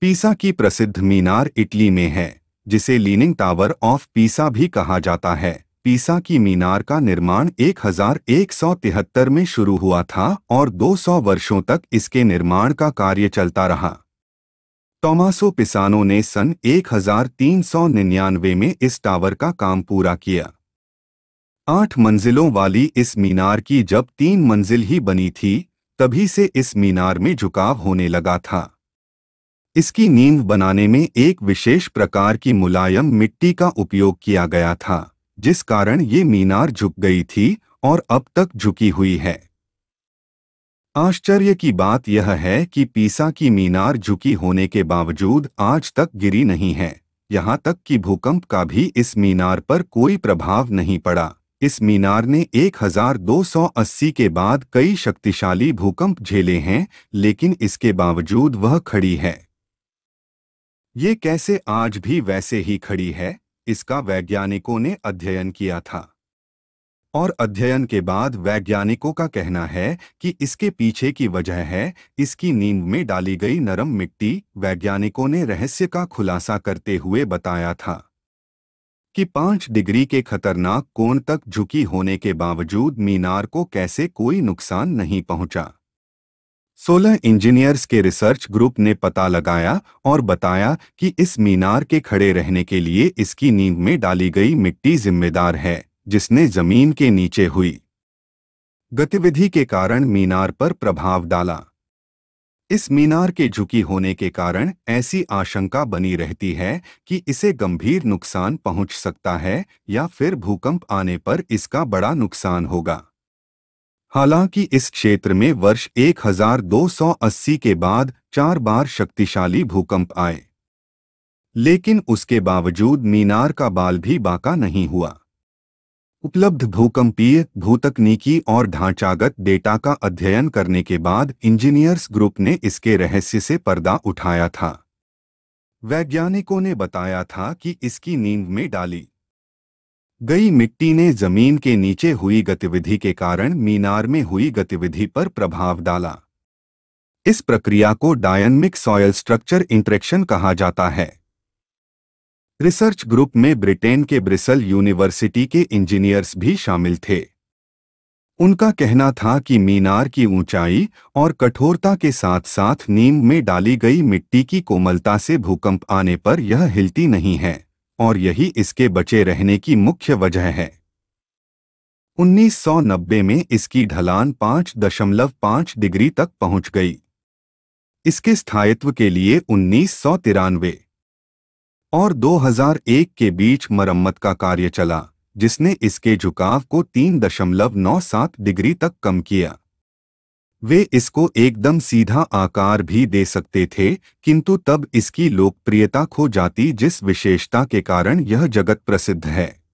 पीसा की प्रसिद्ध मीनार इटली में है जिसे लीनिंग टावर ऑफ पीसा भी कहा जाता है पीसा की मीनार का निर्माण 1173 में शुरू हुआ था और 200 वर्षों तक इसके निर्माण का कार्य चलता रहा टोमासो पिसानो ने सन 1399 में इस टावर का काम पूरा किया आठ मंजिलों वाली इस मीनार की जब तीन मंजिल ही बनी थी तभी से इस मीनार में झुकाव होने लगा था इसकी नींव बनाने में एक विशेष प्रकार की मुलायम मिट्टी का उपयोग किया गया था जिस कारण ये मीनार झुक गई थी और अब तक झुकी हुई है आश्चर्य की बात यह है कि पीसा की मीनार झुकी होने के बावजूद आज तक गिरी नहीं है यहाँ तक कि भूकंप का भी इस मीनार पर कोई प्रभाव नहीं पड़ा इस मीनार ने 1280 के बाद कई शक्तिशाली भूकंप झेले हैं लेकिन इसके बावजूद वह खड़ी है ये कैसे आज भी वैसे ही खड़ी है इसका वैज्ञानिकों ने अध्ययन किया था और अध्ययन के बाद वैज्ञानिकों का कहना है कि इसके पीछे की वजह है इसकी नींद में डाली गई नरम मिट्टी वैज्ञानिकों ने रहस्य का खुलासा करते हुए बताया था कि पांच डिग्री के खतरनाक कोण तक झुकी होने के बावजूद मीनार को कैसे कोई नुकसान नहीं पहुंचा सोलह इंजीनियर्स के रिसर्च ग्रुप ने पता लगाया और बताया कि इस मीनार के खड़े रहने के लिए इसकी नींव में डाली गई मिट्टी जिम्मेदार है जिसने जमीन के नीचे हुई गतिविधि के कारण मीनार पर प्रभाव डाला इस मीनार के झुकी होने के कारण ऐसी आशंका बनी रहती है कि इसे गंभीर नुकसान पहुंच सकता है या फिर भूकंप आने पर इसका बड़ा नुकसान होगा हालांकि इस क्षेत्र में वर्ष 1280 के बाद चार बार शक्तिशाली भूकंप आए लेकिन उसके बावजूद मीनार का बाल भी बाका नहीं हुआ उपलब्ध भूकंपीय भूतकनीकी और ढांचागत डेटा का अध्ययन करने के बाद इंजीनियर्स ग्रुप ने इसके रहस्य से पर्दा उठाया था वैज्ञानिकों ने बताया था कि इसकी नींव में डाली गई मिट्टी ने जमीन के नीचे हुई गतिविधि के कारण मीनार में हुई गतिविधि पर प्रभाव डाला इस प्रक्रिया को डायनमिक सॉयल स्ट्रक्चर इंट्रेक्शन कहा जाता है रिसर्च ग्रुप में ब्रिटेन के ब्रिसल यूनिवर्सिटी के इंजीनियर्स भी शामिल थे उनका कहना था कि मीनार की ऊंचाई और कठोरता के साथ साथ नीम में डाली गई मिट्टी की कोमलता से भूकंप आने पर यह हिलती नहीं है और यही इसके बचे रहने की मुख्य वजह है 1990 में इसकी ढलान 5.5 डिग्री तक पहुंच गई इसके स्थायित्व के लिए उन्नीस और 2001 के बीच मरम्मत का कार्य चला जिसने इसके झुकाव को 3.97 डिग्री तक कम किया वे इसको एकदम सीधा आकार भी दे सकते थे किंतु तब इसकी लोकप्रियता खो जाती जिस विशेषता के कारण यह जगत प्रसिद्ध है